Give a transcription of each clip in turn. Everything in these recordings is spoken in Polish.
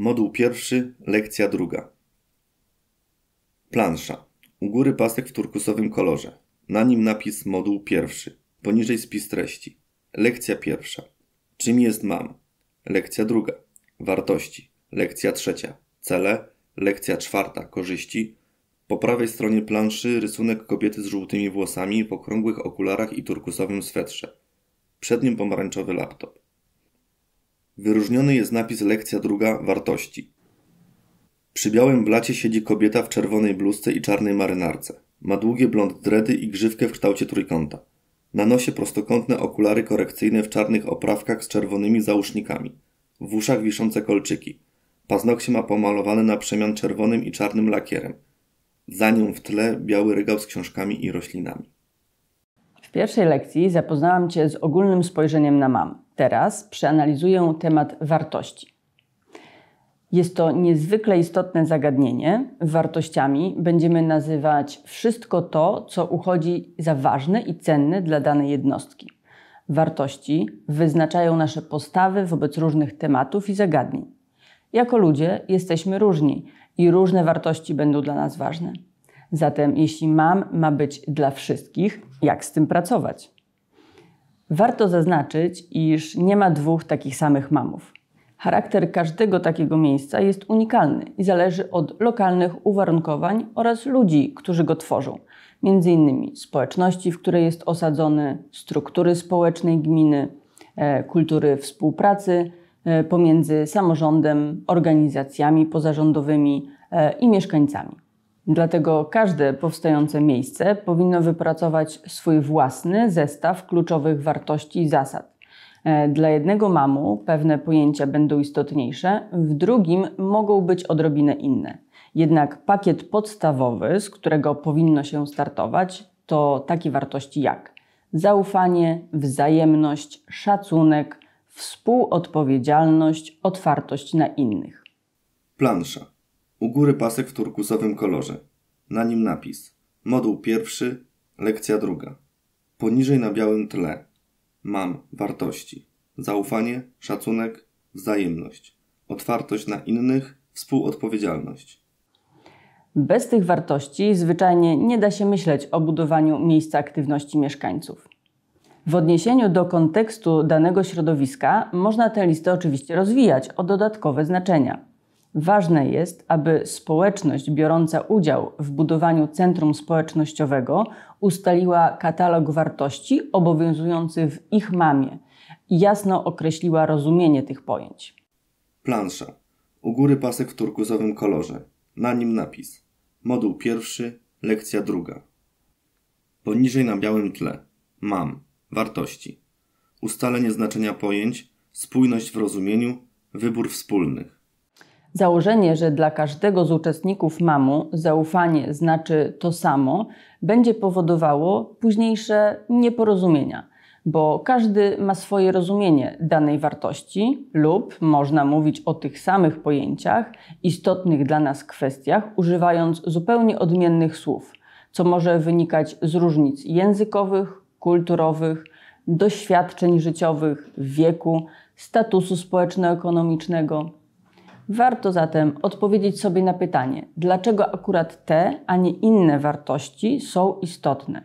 Moduł pierwszy, lekcja druga. Plansza. U góry pasek w turkusowym kolorze. Na nim napis moduł pierwszy. Poniżej spis treści. Lekcja pierwsza. Czym jest mam? Lekcja druga. Wartości. Lekcja trzecia. Cele. Lekcja czwarta. Korzyści. Po prawej stronie planszy rysunek kobiety z żółtymi włosami w okrągłych okularach i turkusowym swetrze. Przed nim pomarańczowy laptop. Wyróżniony jest napis lekcja druga wartości. Przy białym blacie siedzi kobieta w czerwonej bluzce i czarnej marynarce. Ma długie blond dredy i grzywkę w kształcie trójkąta. Na nosie prostokątne okulary korekcyjne w czarnych oprawkach z czerwonymi zausznikami. W uszach wiszące kolczyki. Paznokcie ma pomalowane na przemian czerwonym i czarnym lakierem. Za nią w tle biały regał z książkami i roślinami pierwszej lekcji zapoznałam Cię z ogólnym spojrzeniem na mam. Teraz przeanalizuję temat wartości. Jest to niezwykle istotne zagadnienie. Wartościami będziemy nazywać wszystko to, co uchodzi za ważne i cenne dla danej jednostki. Wartości wyznaczają nasze postawy wobec różnych tematów i zagadnień. Jako ludzie jesteśmy różni i różne wartości będą dla nas ważne. Zatem jeśli mam ma być dla wszystkich, jak z tym pracować? Warto zaznaczyć, iż nie ma dwóch takich samych mamów. Charakter każdego takiego miejsca jest unikalny i zależy od lokalnych uwarunkowań oraz ludzi, którzy go tworzą, między innymi społeczności, w której jest osadzony, struktury społecznej gminy, e, kultury współpracy e, pomiędzy samorządem, organizacjami pozarządowymi e, i mieszkańcami. Dlatego każde powstające miejsce powinno wypracować swój własny zestaw kluczowych wartości i zasad. E, dla jednego mamu pewne pojęcia będą istotniejsze, w drugim mogą być odrobinę inne. Jednak pakiet podstawowy, z którego powinno się startować, to takie wartości jak zaufanie, wzajemność, szacunek, współodpowiedzialność, otwartość na innych. Plansza. U góry pasek w turkusowym kolorze. Na nim napis. Moduł pierwszy, lekcja druga. Poniżej na białym tle. Mam wartości. Zaufanie, szacunek, wzajemność. Otwartość na innych, współodpowiedzialność. Bez tych wartości zwyczajnie nie da się myśleć o budowaniu miejsca aktywności mieszkańców. W odniesieniu do kontekstu danego środowiska można tę listę oczywiście rozwijać o dodatkowe znaczenia. Ważne jest, aby społeczność biorąca udział w budowaniu centrum społecznościowego ustaliła katalog wartości obowiązujący w ich mamie i jasno określiła rozumienie tych pojęć. Plansza. U góry pasek w turkuzowym kolorze. Na nim napis. Moduł pierwszy, lekcja druga. Poniżej na białym tle. Mam. Wartości. Ustalenie znaczenia pojęć, spójność w rozumieniu, wybór wspólnych. Założenie, że dla każdego z uczestników mamu zaufanie znaczy to samo, będzie powodowało późniejsze nieporozumienia, bo każdy ma swoje rozumienie danej wartości lub można mówić o tych samych pojęciach, istotnych dla nas kwestiach, używając zupełnie odmiennych słów, co może wynikać z różnic językowych, kulturowych, doświadczeń życiowych, wieku, statusu społeczno-ekonomicznego Warto zatem odpowiedzieć sobie na pytanie, dlaczego akurat te, a nie inne wartości są istotne.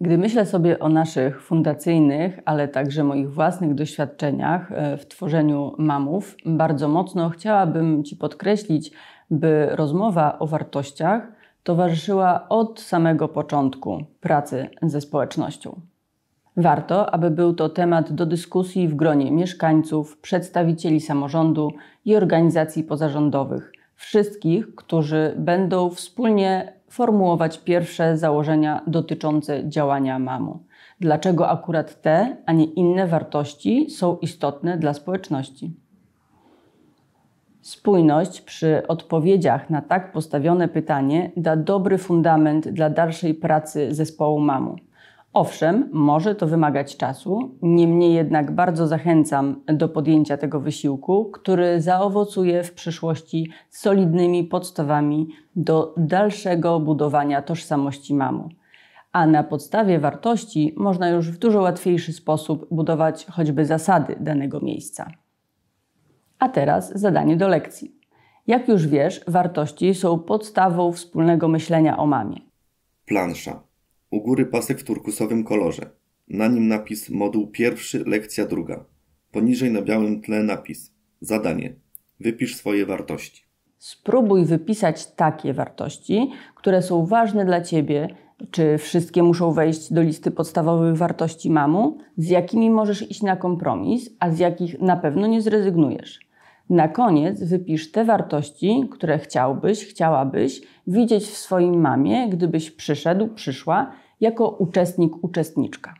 Gdy myślę sobie o naszych fundacyjnych, ale także moich własnych doświadczeniach e, w tworzeniu mamów, bardzo mocno chciałabym Ci podkreślić, by rozmowa o wartościach towarzyszyła od samego początku pracy ze społecznością. Warto, aby był to temat do dyskusji w gronie mieszkańców, przedstawicieli samorządu i organizacji pozarządowych, wszystkich, którzy będą wspólnie formułować pierwsze założenia dotyczące działania MAMU. Dlaczego akurat te, a nie inne wartości są istotne dla społeczności? Spójność przy odpowiedziach na tak postawione pytanie da dobry fundament dla dalszej pracy zespołu MAMU. Owszem, może to wymagać czasu, niemniej jednak bardzo zachęcam do podjęcia tego wysiłku, który zaowocuje w przyszłości solidnymi podstawami do dalszego budowania tożsamości mamu. A na podstawie wartości można już w dużo łatwiejszy sposób budować choćby zasady danego miejsca. A teraz zadanie do lekcji. Jak już wiesz, wartości są podstawą wspólnego myślenia o mamie. Plansza u góry pasek w turkusowym kolorze. Na nim napis moduł pierwszy, lekcja druga. Poniżej na białym tle napis zadanie. Wypisz swoje wartości. Spróbuj wypisać takie wartości, które są ważne dla ciebie. Czy wszystkie muszą wejść do listy podstawowych wartości mamu? Z jakimi możesz iść na kompromis, a z jakich na pewno nie zrezygnujesz? Na koniec wypisz te wartości, które chciałbyś, chciałabyś widzieć w swoim mamie, gdybyś przyszedł, przyszła jako uczestnik, uczestniczka.